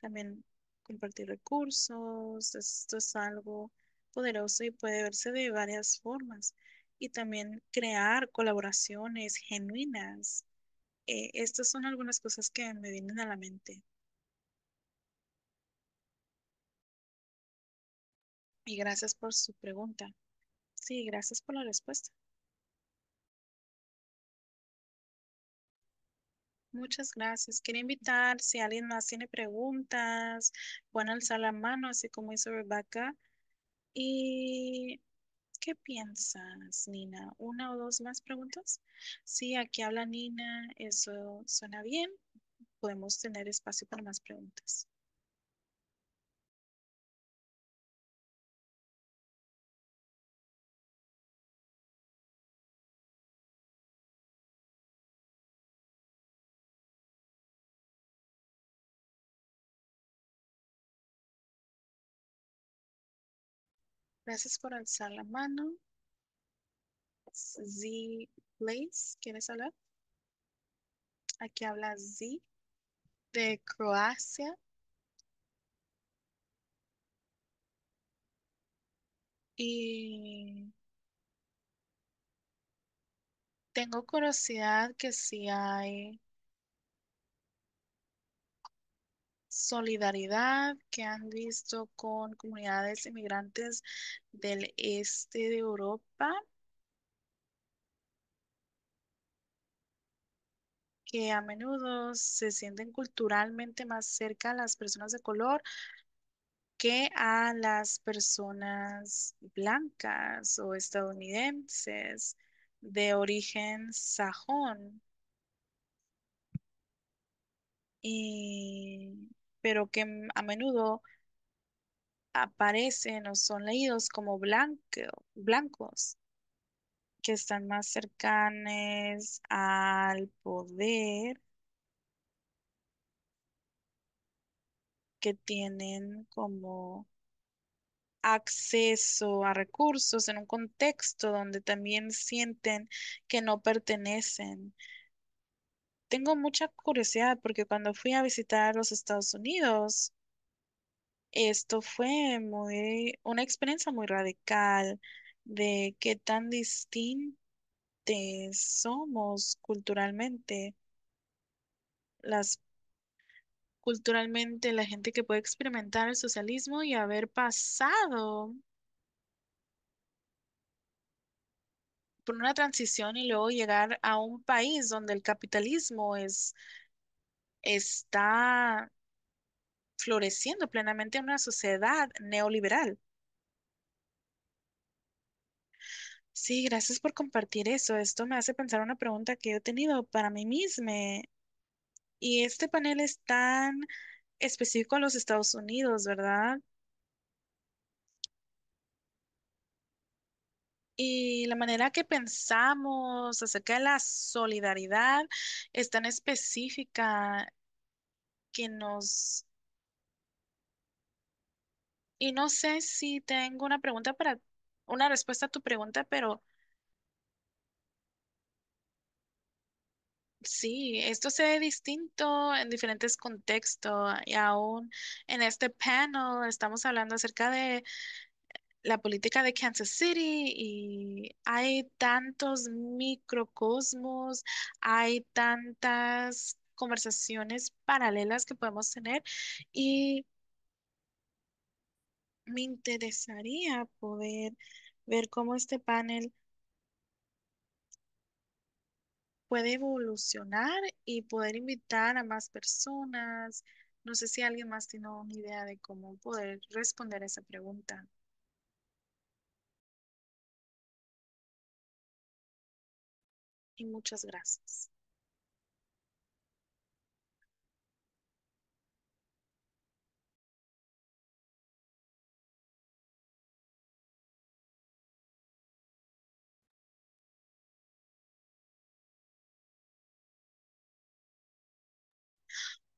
También compartir recursos, esto es algo poderoso y puede verse de varias formas. Y también crear colaboraciones genuinas. Eh, estas son algunas cosas que me vienen a la mente. Y gracias por su pregunta. Sí, gracias por la respuesta. Muchas gracias. Quiero invitar, si alguien más tiene preguntas, pueden alzar la mano, así como hizo Rebecca. ¿Y qué piensas, Nina? ¿Una o dos más preguntas? Sí, aquí habla Nina, eso suena bien. Podemos tener espacio para más preguntas. Gracias por alzar la mano. Z, ¿quieres hablar? Aquí habla Z de Croacia. Y tengo curiosidad que si hay solidaridad que han visto con comunidades inmigrantes del este de Europa que a menudo se sienten culturalmente más cerca a las personas de color que a las personas blancas o estadounidenses de origen sajón. Y pero que a menudo aparecen o son leídos como blanco, blancos, que están más cercanos al poder, que tienen como acceso a recursos en un contexto donde también sienten que no pertenecen tengo mucha curiosidad porque cuando fui a visitar los Estados Unidos, esto fue muy, una experiencia muy radical de qué tan distintos somos culturalmente. Las, culturalmente, la gente que puede experimentar el socialismo y haber pasado por una transición y luego llegar a un país donde el capitalismo es, está floreciendo plenamente en una sociedad neoliberal. Sí, gracias por compartir eso. Esto me hace pensar una pregunta que he tenido para mí misma. Y este panel es tan específico a los Estados Unidos, ¿verdad? y la manera que pensamos acerca de la solidaridad es tan específica que nos... Y no sé si tengo una pregunta para, una respuesta a tu pregunta, pero sí, esto se ve distinto en diferentes contextos y aún en este panel estamos hablando acerca de la política de Kansas City y hay tantos microcosmos, hay tantas conversaciones paralelas que podemos tener y me interesaría poder ver cómo este panel puede evolucionar y poder invitar a más personas. No sé si alguien más tiene una idea de cómo poder responder a esa pregunta. y muchas gracias.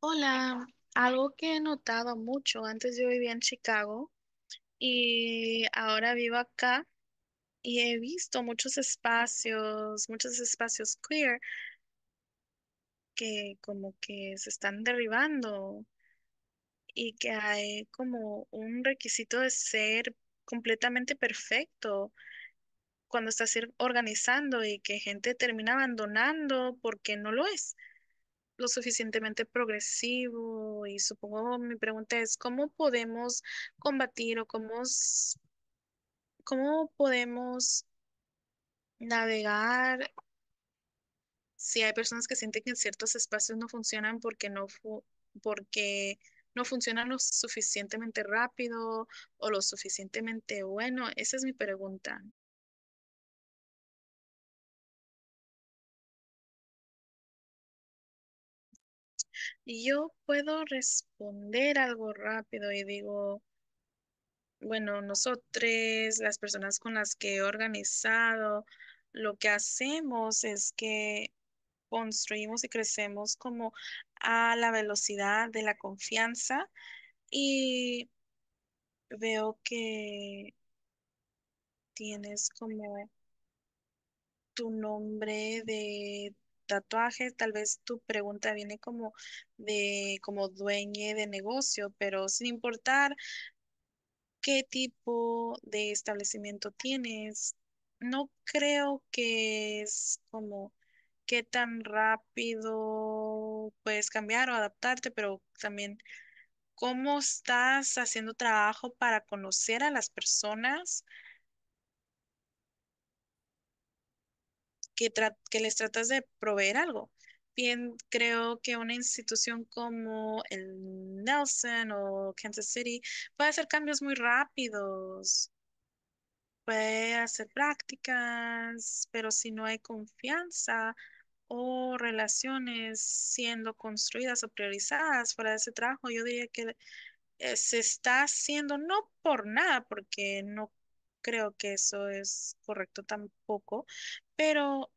Hola, algo que he notado mucho, antes yo vivía en Chicago y ahora vivo acá y he visto muchos espacios, muchos espacios queer que como que se están derribando y que hay como un requisito de ser completamente perfecto cuando estás organizando y que gente termina abandonando porque no lo es lo suficientemente progresivo y supongo mi pregunta es cómo podemos combatir o cómo ¿Cómo podemos navegar si hay personas que sienten que en ciertos espacios no funcionan porque no, porque no funcionan lo suficientemente rápido o lo suficientemente bueno? Esa es mi pregunta. Yo puedo responder algo rápido y digo, bueno, nosotros, las personas con las que he organizado, lo que hacemos es que construimos y crecemos como a la velocidad de la confianza y veo que tienes como tu nombre de tatuaje, tal vez tu pregunta viene como de como dueña de negocio, pero sin importar qué tipo de establecimiento tienes. No creo que es como qué tan rápido puedes cambiar o adaptarte, pero también cómo estás haciendo trabajo para conocer a las personas que, que les tratas de proveer algo bien creo que una institución como el Nelson o Kansas City puede hacer cambios muy rápidos, puede hacer prácticas, pero si no hay confianza o relaciones siendo construidas o priorizadas fuera de ese trabajo, yo diría que eh, se está haciendo no por nada, porque no creo que eso es correcto tampoco, pero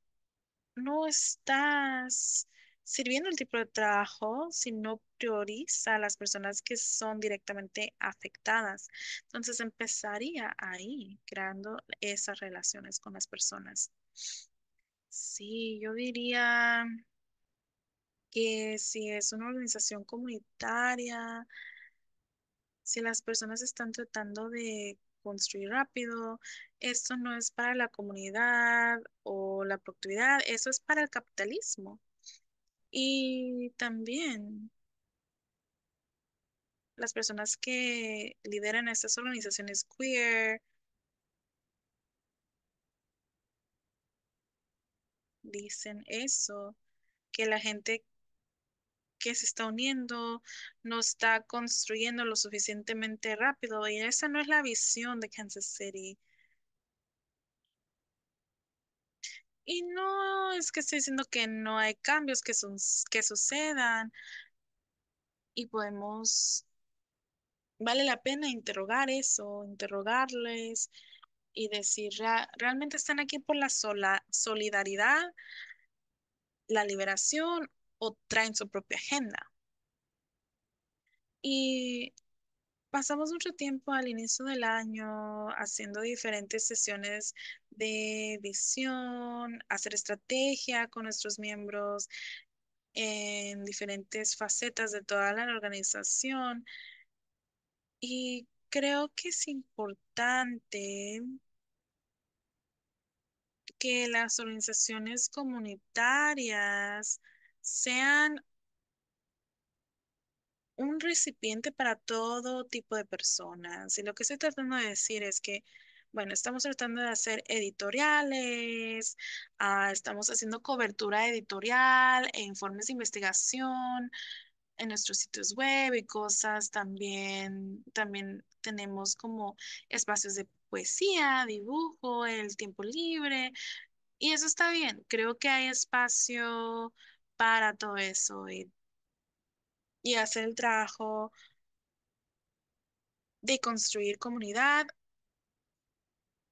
no estás sirviendo el tipo de trabajo si no prioriza a las personas que son directamente afectadas. Entonces empezaría ahí, creando esas relaciones con las personas. Sí, yo diría que si es una organización comunitaria, si las personas están tratando de construir rápido, esto no es para la comunidad o la productividad, eso es para el capitalismo. Y también las personas que lideran estas organizaciones queer, dicen eso, que la gente que se está uniendo, no está construyendo lo suficientemente rápido y esa no es la visión de Kansas City. Y no es que estoy diciendo que no hay cambios que, son, que sucedan y podemos, vale la pena interrogar eso, interrogarles y decir, ¿realmente están aquí por la sola, solidaridad, la liberación o traen su propia agenda. Y pasamos mucho tiempo al inicio del año haciendo diferentes sesiones de visión, hacer estrategia con nuestros miembros en diferentes facetas de toda la organización. Y creo que es importante que las organizaciones comunitarias sean un recipiente para todo tipo de personas. Y lo que estoy tratando de decir es que, bueno, estamos tratando de hacer editoriales, ah, estamos haciendo cobertura editorial e informes de investigación en nuestros sitios web y cosas. También, también tenemos como espacios de poesía, dibujo, el tiempo libre. Y eso está bien. Creo que hay espacio para todo eso y, y el trabajo de construir comunidad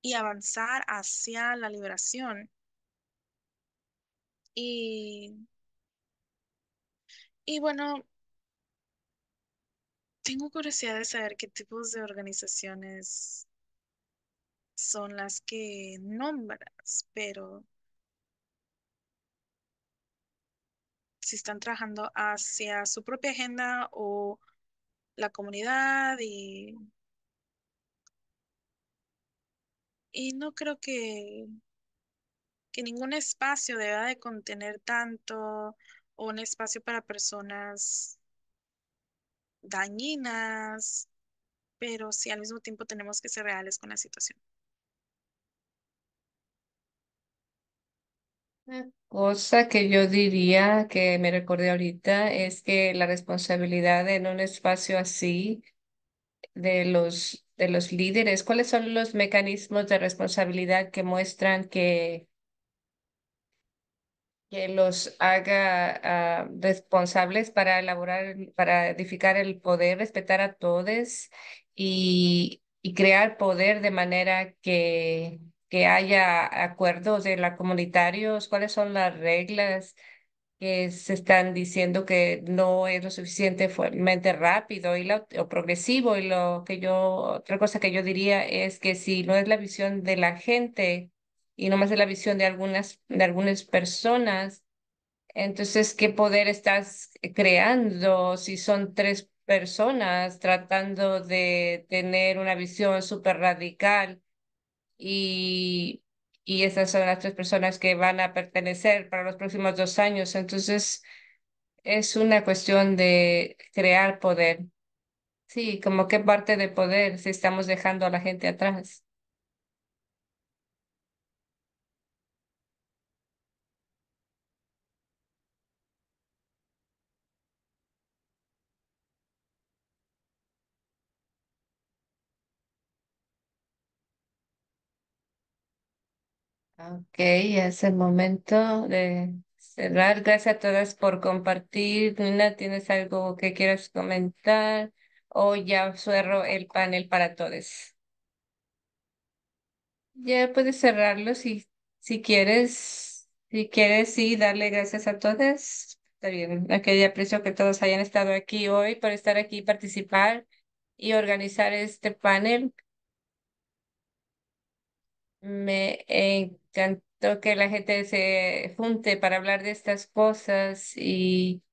y avanzar hacia la liberación. Y, y bueno, tengo curiosidad de saber qué tipos de organizaciones son las que nombras, pero si están trabajando hacia su propia agenda o la comunidad y, y no creo que, que ningún espacio deba de contener tanto o un espacio para personas dañinas, pero sí al mismo tiempo tenemos que ser reales con la situación. Una cosa que yo diría que me recordé ahorita es que la responsabilidad en un espacio así de los, de los líderes, ¿cuáles son los mecanismos de responsabilidad que muestran que, que los haga ah, responsables para elaborar, para edificar el poder, respetar a todos y, y crear poder de manera que que haya acuerdos de la comunitarios, cuáles son las reglas que se están diciendo que no es lo suficientemente rápido y lo, o progresivo y lo que yo otra cosa que yo diría es que si no es la visión de la gente y no más de la visión de algunas de algunas personas entonces qué poder estás creando si son tres personas tratando de tener una visión súper radical y, y esas son las tres personas que van a pertenecer para los próximos dos años. Entonces, es una cuestión de crear poder. Sí, como qué parte de poder si estamos dejando a la gente atrás. Ok, es el momento de cerrar. Gracias a todas por compartir. Nina, ¿tienes algo que quieras comentar? O ya cierro el panel para todos. Ya puedes cerrarlo si, si quieres. Si quieres, sí, darle gracias a todas. Está bien. Aquella aprecio que todos hayan estado aquí hoy, por estar aquí, participar y organizar este panel. Me encantó que la gente se junte para hablar de estas cosas y,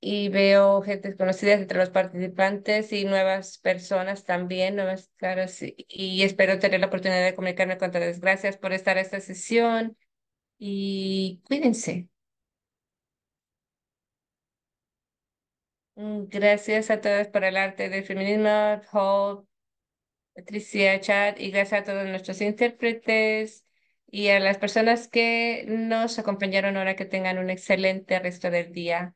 y veo gente conocida entre los participantes y nuevas personas también, nuevas caras. Y, espero tener la oportunidad de comunicarme con todas. Gracias por estar en esta sesión y cuídense. Gracias a todas por el arte del feminismo, Patricia Chat y gracias a todos nuestros intérpretes y a las personas que nos acompañaron ahora que tengan un excelente resto del día.